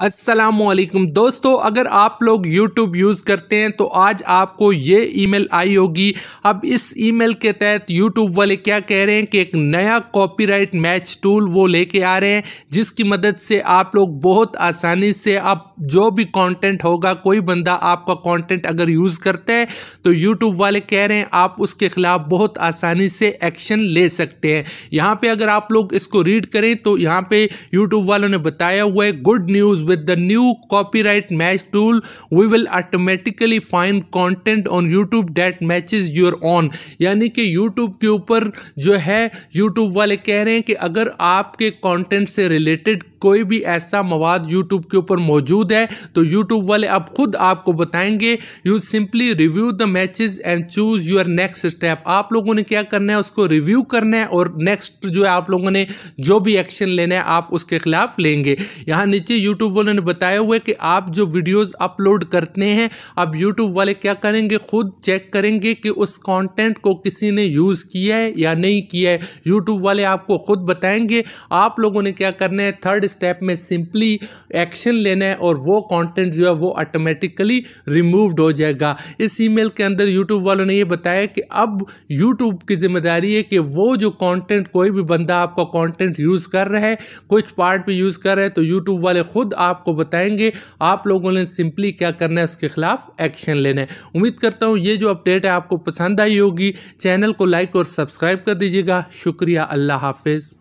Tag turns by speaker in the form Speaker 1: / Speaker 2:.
Speaker 1: असलकम दोस्तों अगर आप लोग YouTube यूज़ करते हैं तो आज आपको ये ईमेल आई होगी अब इस ईमेल के तहत YouTube वाले क्या कह रहे हैं कि एक नया कॉपीराइट मैच टूल वो लेके आ रहे हैं जिसकी मदद से आप लोग बहुत आसानी से अब जो भी कंटेंट होगा कोई बंदा आपका कंटेंट अगर यूज़ करता है तो YouTube वाले कह रहे हैं आप उसके ख़िलाफ़ बहुत आसानी से एक्शन ले सकते हैं यहाँ पर अगर आप लोग इसको रीड करें तो यहाँ पर यूट्यूब वालों ने बताया हुआ है good news with the new copyright match tool we will automatically find content on YouTube that matches your own yani ki YouTube ke upar jo hai YouTube wale keh rahe hain ki agar aapke content se related कोई भी ऐसा मवाद YouTube के ऊपर मौजूद है तो YouTube वाले अब खुद आपको बताएंगे you simply review the matches and choose your next step आप लोगों ने क्या करना है उसको रिव्यू करना है और नेक्स्ट जो है आप लोगों ने जो भी एक्शन लेना है आप उसके खिलाफ लेंगे यहाँ नीचे यूट्यूब वालों ने बताया हुआ है कि आप जो वीडियोज़ अपलोड करते हैं अब यूट्यूब वाले क्या करेंगे खुद चेक करेंगे कि उस कॉन्टेंट को किसी ने यूज़ किया है या नहीं किया है यूट्यूब वाले आपको खुद बताएंगे आप लोगों ने क्या करना है थर्ड स्टेप में सिंपली एक्शन लेना है और वो कंटेंट जो है वो ऑटोमेटिकली रिमूव्ड हो जाएगा इस ईमेल के अंदर यूट्यूब वालों ने ये बताया कि अब यूट्यूब की जिम्मेदारी है कि वो जो कंटेंट कोई भी बंदा आपका कंटेंट यूज़ कर रहा है कुछ पार्ट भी यूज़ कर रहा है तो यूट्यूब वाले खुद आपको बताएंगे आप लोगों ने सिंपली क्या करना है उसके खिलाफ एक्शन लेना है उम्मीद करता हूँ ये जो अपडेट है आपको पसंद आई होगी चैनल को लाइक और सब्सक्राइब कर दीजिएगा शुक्रिया अल्लाह हाफिज़